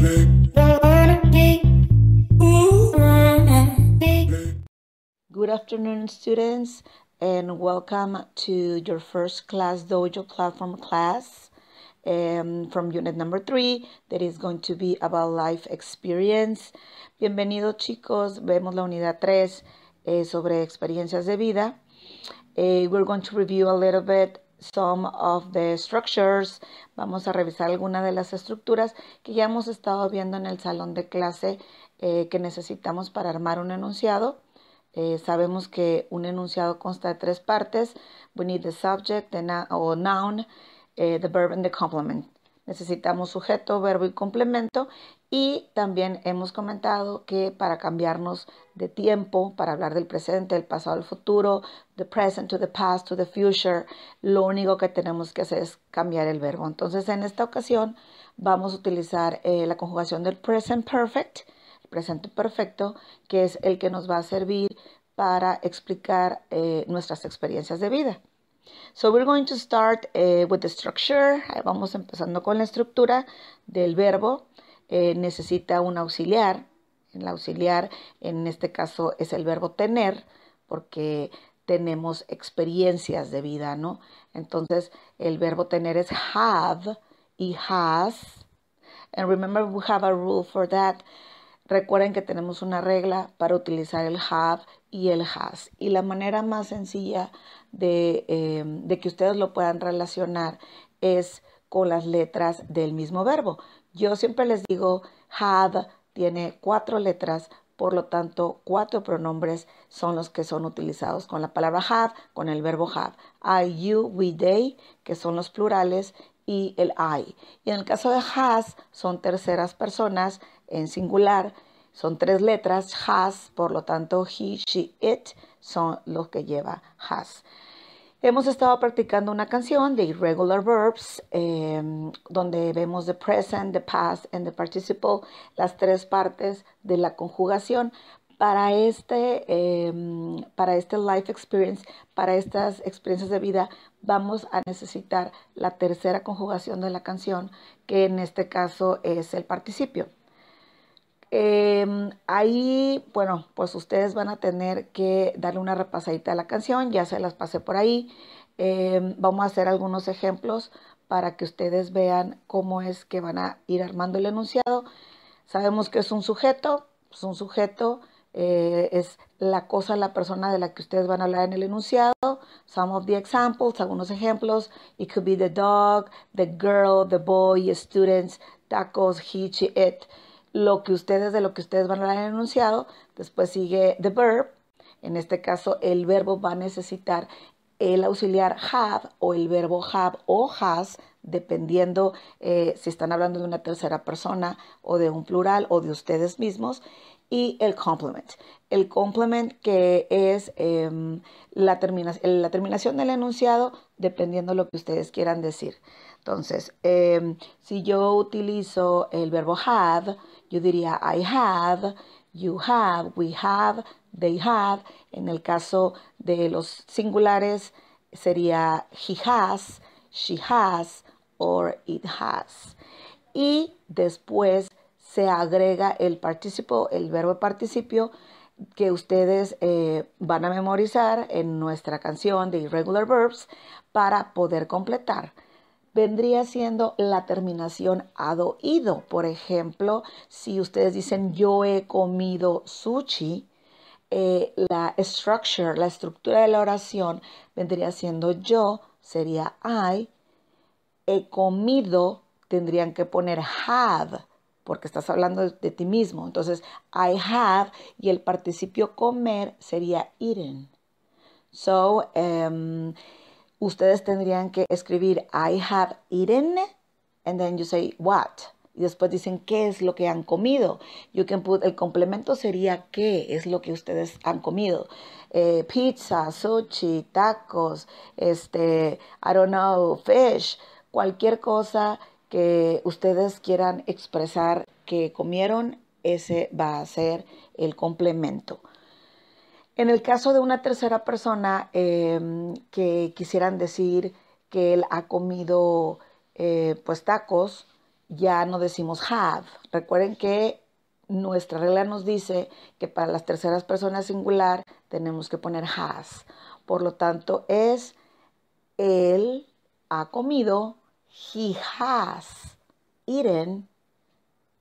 Good afternoon, students, and welcome to your first class Dojo platform class um, from unit number three that is going to be about life experience. Bienvenidos, chicos. Vemos la unidad tres eh, sobre experiencias de vida. Eh, we're going to review a little bit some of the structures. Vamos a revisar algunas de las estructuras que ya hemos estado viendo en el salón de clase eh, que necesitamos para armar un enunciado. Eh, sabemos que un enunciado consta de tres partes. We need the subject, the noun, noun, eh, the verb and the complement necesitamos sujeto, verbo y complemento. Y también hemos comentado que para cambiarnos de tiempo, para hablar del presente, del pasado al futuro, the present to the past to the future, lo único que tenemos que hacer es cambiar el verbo. Entonces, en esta ocasión vamos a utilizar eh, la conjugación del present perfect, el presente perfecto, que es el que nos va a servir para explicar eh, nuestras experiencias de vida. So we're going to start eh, with the structure. Vamos empezando con la estructura del verbo. Eh, necesita un auxiliar. El auxiliar en este caso es el verbo tener porque tenemos experiencias de vida, ¿no? Entonces el verbo tener es have y has. And remember we have a rule for that. Recuerden que tenemos una regla para utilizar el have y el has. Y la manera más sencilla eh, de, que ustedes lo puedan relacionar es con las letras del mismo verbo. Yo siempre les digo, have tiene cuatro letras, por lo tanto, cuatro pronombres son los que son utilizados con la palabra have, con el verbo have. I, you, we, they, que son los plurales, y el I. Y en el caso de has, son terceras personas en singular. Son tres letras, has, por lo tanto, he, she, it son los que lleva has. Hemos estado practicando una canción de irregular verbs, em, donde vemos the present, the past and the participle, las tres partes de la conjugación. Para este, em, para este life experience, para estas experiencias de vida, vamos a necesitar la tercera conjugación de la canción, que en este caso es el participio. Em, ahí, bueno, pues ustedes van a tener que darle una repasadita a la canción, ya se las pasé por ahí. Em, vamos a hacer algunos ejemplos para que ustedes vean cómo es que van a ir armando el enunciado. Sabemos que es un sujeto, Es pues un sujeto eh, es la cosa, la persona de la que ustedes van a hablar en el enunciado. Some of the examples, algunos ejemplos. It could be the dog, the girl, the boy, students, tacos, he, she, it lo que ustedes, de lo que ustedes van a hablar enunciado, después sigue the verb, en este caso el verbo va a necesitar el auxiliar have o el verbo have o has, dependiendo eh, si están hablando de una tercera persona o de un plural o de ustedes mismos, y el complement. El complement que es em, la terminación del enunciado dependiendo lo que ustedes quieran decir. Entonces, em, si yo utilizo el verbo have, yo diría I have, you have, we have, they have. En el caso de los singulares sería he has, she has, or it has. Y después se agrega el participio, el verbo participio que ustedes eh, van a memorizar en nuestra canción de Irregular Verbs para poder completar. Vendría siendo la terminación ado ido. Por ejemplo, si ustedes dicen yo he comido sushi, eh, la structure, la estructura de la oración vendría siendo yo, sería I, he comido, tendrían que poner have porque estás hablando de, ti mismo. Entonces, I have y el participio comer sería eaten. So, em, ustedes tendrían que escribir I have eaten and then you say what. Y después dicen qué es lo que han comido. You can put, el complemento sería qué es lo que ustedes han comido. Eh, pizza, sushi, tacos, este, I don't know, fish, cualquier cosa que ustedes quieran expresar que comieron, ese va a ser el complemento. En el caso de una tercera persona em, que quisieran decir que él ha comido eh, pues tacos, ya no decimos have. Recuerden que nuestra regla nos dice que para las terceras personas singular tenemos que poner has. Por lo tanto, es él ha comido he has eaten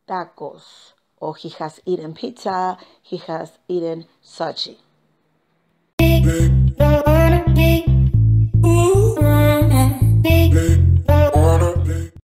tacos or he has eaten pizza, he has eaten sushi.